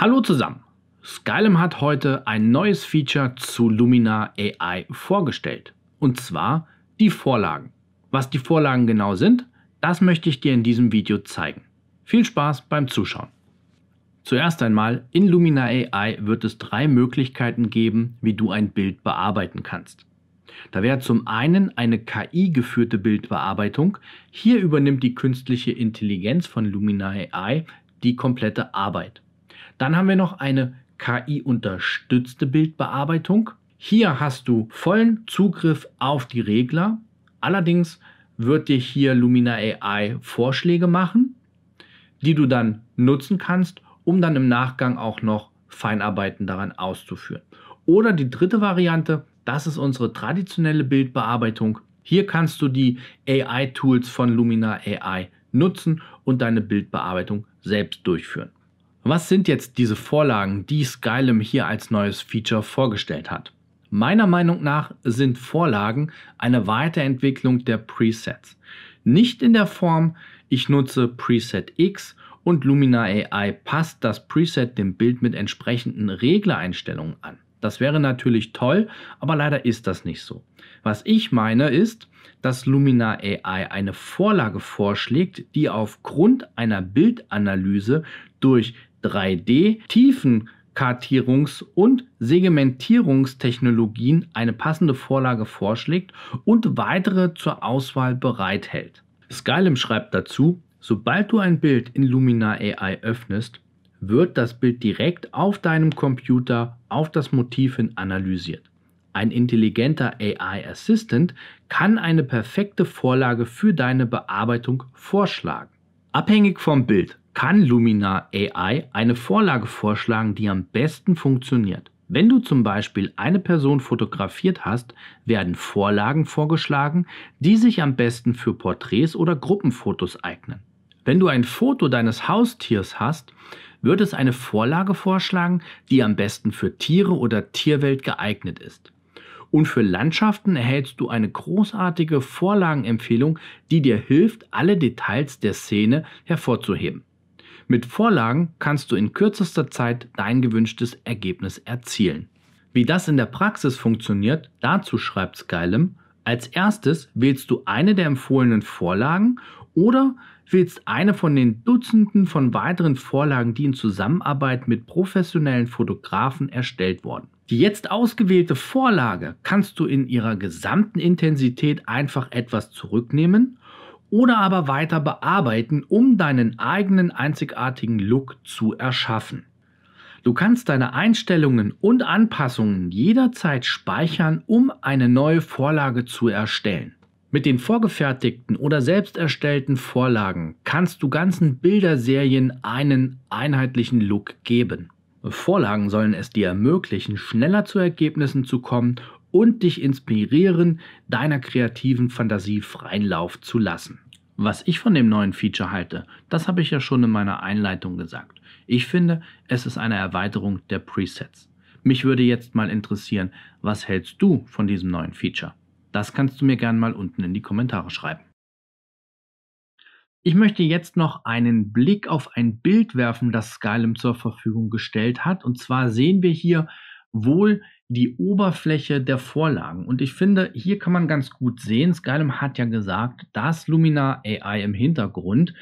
Hallo zusammen! Skylum hat heute ein neues Feature zu Lumina AI vorgestellt. Und zwar die Vorlagen. Was die Vorlagen genau sind, das möchte ich dir in diesem Video zeigen. Viel Spaß beim Zuschauen! Zuerst einmal, in Lumina AI wird es drei Möglichkeiten geben, wie du ein Bild bearbeiten kannst. Da wäre zum einen eine KI-geführte Bildbearbeitung. Hier übernimmt die künstliche Intelligenz von Lumina AI die komplette Arbeit. Dann haben wir noch eine KI-unterstützte Bildbearbeitung. Hier hast du vollen Zugriff auf die Regler. Allerdings wird dir hier Lumina AI Vorschläge machen, die du dann nutzen kannst, um dann im Nachgang auch noch Feinarbeiten daran auszuführen. Oder die dritte Variante, das ist unsere traditionelle Bildbearbeitung. Hier kannst du die AI-Tools von Lumina AI nutzen und deine Bildbearbeitung selbst durchführen. Was sind jetzt diese Vorlagen, die Skylum hier als neues Feature vorgestellt hat? Meiner Meinung nach sind Vorlagen eine Weiterentwicklung der Presets. Nicht in der Form, ich nutze Preset X und Lumina AI passt das Preset dem Bild mit entsprechenden Reglereinstellungen an. Das wäre natürlich toll, aber leider ist das nicht so. Was ich meine ist, dass Lumina AI eine Vorlage vorschlägt, die aufgrund einer Bildanalyse durch 3D, Tiefenkartierungs- und Segmentierungstechnologien eine passende Vorlage vorschlägt und weitere zur Auswahl bereithält. Skylum schreibt dazu, sobald du ein Bild in Luminar AI öffnest, wird das Bild direkt auf deinem Computer auf das Motiv hin analysiert. Ein intelligenter AI Assistant kann eine perfekte Vorlage für deine Bearbeitung vorschlagen. Abhängig vom Bild kann Luminar AI eine Vorlage vorschlagen, die am besten funktioniert. Wenn du zum Beispiel eine Person fotografiert hast, werden Vorlagen vorgeschlagen, die sich am besten für Porträts oder Gruppenfotos eignen. Wenn du ein Foto deines Haustiers hast, wird es eine Vorlage vorschlagen, die am besten für Tiere oder Tierwelt geeignet ist. Und für Landschaften erhältst du eine großartige Vorlagenempfehlung, die dir hilft, alle Details der Szene hervorzuheben. Mit Vorlagen kannst du in kürzester Zeit dein gewünschtes Ergebnis erzielen. Wie das in der Praxis funktioniert, dazu schreibt Skylem, als erstes wählst du eine der empfohlenen Vorlagen oder wählst eine von den Dutzenden von weiteren Vorlagen, die in Zusammenarbeit mit professionellen Fotografen erstellt wurden. Die jetzt ausgewählte Vorlage kannst du in ihrer gesamten Intensität einfach etwas zurücknehmen oder aber weiter bearbeiten, um deinen eigenen einzigartigen Look zu erschaffen. Du kannst deine Einstellungen und Anpassungen jederzeit speichern, um eine neue Vorlage zu erstellen. Mit den vorgefertigten oder selbst erstellten Vorlagen kannst du ganzen Bilderserien einen einheitlichen Look geben. Vorlagen sollen es dir ermöglichen, schneller zu Ergebnissen zu kommen und dich inspirieren, deiner kreativen Fantasie freien Lauf zu lassen. Was ich von dem neuen Feature halte, das habe ich ja schon in meiner Einleitung gesagt. Ich finde, es ist eine Erweiterung der Presets. Mich würde jetzt mal interessieren, was hältst du von diesem neuen Feature? Das kannst du mir gerne mal unten in die Kommentare schreiben. Ich möchte jetzt noch einen Blick auf ein Bild werfen, das Skylum zur Verfügung gestellt hat. Und zwar sehen wir hier wohl die Oberfläche der Vorlagen. Und ich finde, hier kann man ganz gut sehen, Skylum hat ja gesagt, dass Luminar AI im Hintergrund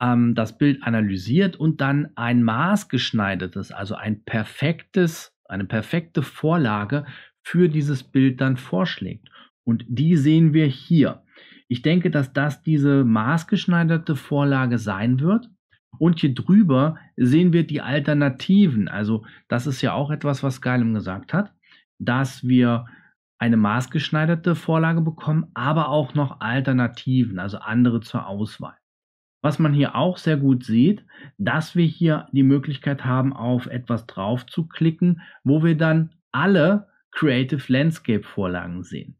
ähm, das Bild analysiert und dann ein maßgeschneidertes, also ein perfektes, eine perfekte Vorlage für dieses Bild dann vorschlägt. Und die sehen wir hier. Ich denke, dass das diese maßgeschneiderte Vorlage sein wird. Und hier drüber sehen wir die Alternativen. Also das ist ja auch etwas, was Geilem gesagt hat, dass wir eine maßgeschneiderte Vorlage bekommen, aber auch noch Alternativen, also andere zur Auswahl. Was man hier auch sehr gut sieht, dass wir hier die Möglichkeit haben, auf etwas drauf zu klicken, wo wir dann alle Creative Landscape Vorlagen sehen.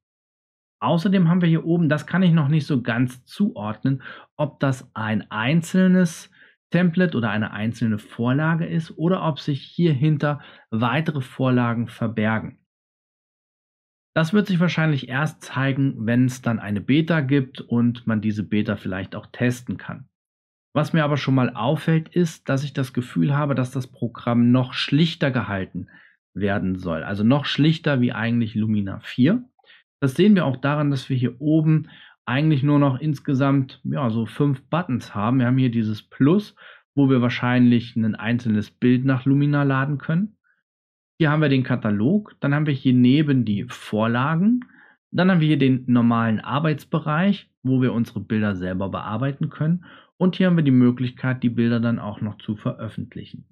Außerdem haben wir hier oben, das kann ich noch nicht so ganz zuordnen, ob das ein einzelnes Template oder eine einzelne Vorlage ist oder ob sich hier hinter weitere Vorlagen verbergen. Das wird sich wahrscheinlich erst zeigen, wenn es dann eine Beta gibt und man diese Beta vielleicht auch testen kann. Was mir aber schon mal auffällt, ist, dass ich das Gefühl habe, dass das Programm noch schlichter gehalten werden soll. Also noch schlichter wie eigentlich Lumina 4. Das sehen wir auch daran, dass wir hier oben eigentlich nur noch insgesamt ja, so fünf Buttons haben. Wir haben hier dieses Plus, wo wir wahrscheinlich ein einzelnes Bild nach Lumina laden können. Hier haben wir den Katalog, dann haben wir hier neben die Vorlagen, dann haben wir hier den normalen Arbeitsbereich, wo wir unsere Bilder selber bearbeiten können und hier haben wir die Möglichkeit, die Bilder dann auch noch zu veröffentlichen.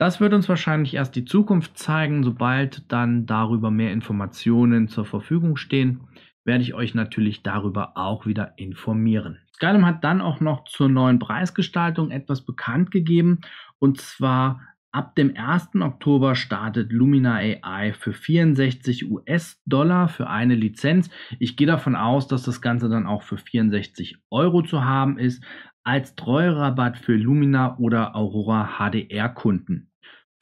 Das wird uns wahrscheinlich erst die Zukunft zeigen, sobald dann darüber mehr Informationen zur Verfügung stehen werde ich euch natürlich darüber auch wieder informieren. Skyrim hat dann auch noch zur neuen Preisgestaltung etwas bekannt gegeben und zwar ab dem 1. Oktober startet Lumina AI für 64 US-Dollar für eine Lizenz. Ich gehe davon aus, dass das Ganze dann auch für 64 Euro zu haben ist als Treuerabatt für Lumina oder Aurora HDR-Kunden.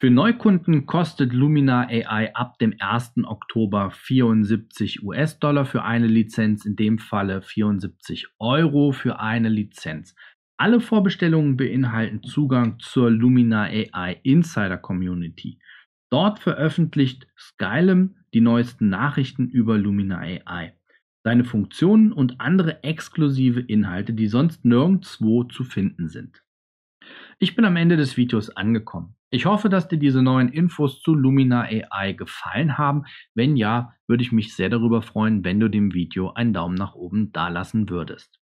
Für Neukunden kostet Lumina AI ab dem 1. Oktober 74 US-Dollar für eine Lizenz, in dem Falle 74 Euro für eine Lizenz. Alle Vorbestellungen beinhalten Zugang zur Lumina AI Insider Community. Dort veröffentlicht Skylum die neuesten Nachrichten über Lumina AI, seine Funktionen und andere exklusive Inhalte, die sonst nirgendwo zu finden sind. Ich bin am Ende des Videos angekommen. Ich hoffe, dass dir diese neuen Infos zu Lumina AI gefallen haben. Wenn ja, würde ich mich sehr darüber freuen, wenn du dem Video einen Daumen nach oben dalassen würdest.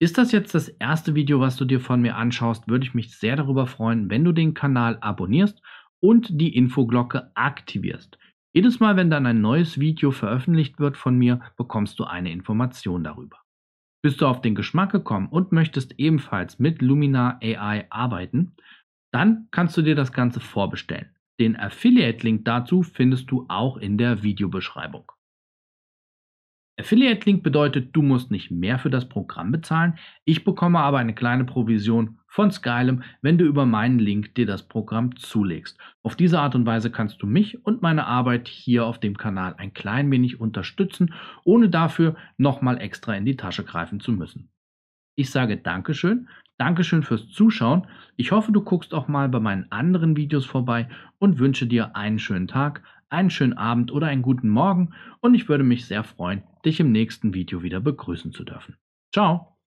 Ist das jetzt das erste Video, was du dir von mir anschaust, würde ich mich sehr darüber freuen, wenn du den Kanal abonnierst und die Infoglocke aktivierst. Jedes Mal, wenn dann ein neues Video veröffentlicht wird von mir, bekommst du eine Information darüber. Bist du auf den Geschmack gekommen und möchtest ebenfalls mit Lumina AI arbeiten? Dann kannst du dir das Ganze vorbestellen. Den Affiliate-Link dazu findest du auch in der Videobeschreibung. Affiliate-Link bedeutet, du musst nicht mehr für das Programm bezahlen, ich bekomme aber eine kleine Provision von Skylum, wenn du über meinen Link dir das Programm zulegst. Auf diese Art und Weise kannst du mich und meine Arbeit hier auf dem Kanal ein klein wenig unterstützen, ohne dafür nochmal extra in die Tasche greifen zu müssen. Ich sage Dankeschön, Dankeschön fürs Zuschauen. Ich hoffe, du guckst auch mal bei meinen anderen Videos vorbei und wünsche dir einen schönen Tag, einen schönen Abend oder einen guten Morgen und ich würde mich sehr freuen, dich im nächsten Video wieder begrüßen zu dürfen. Ciao!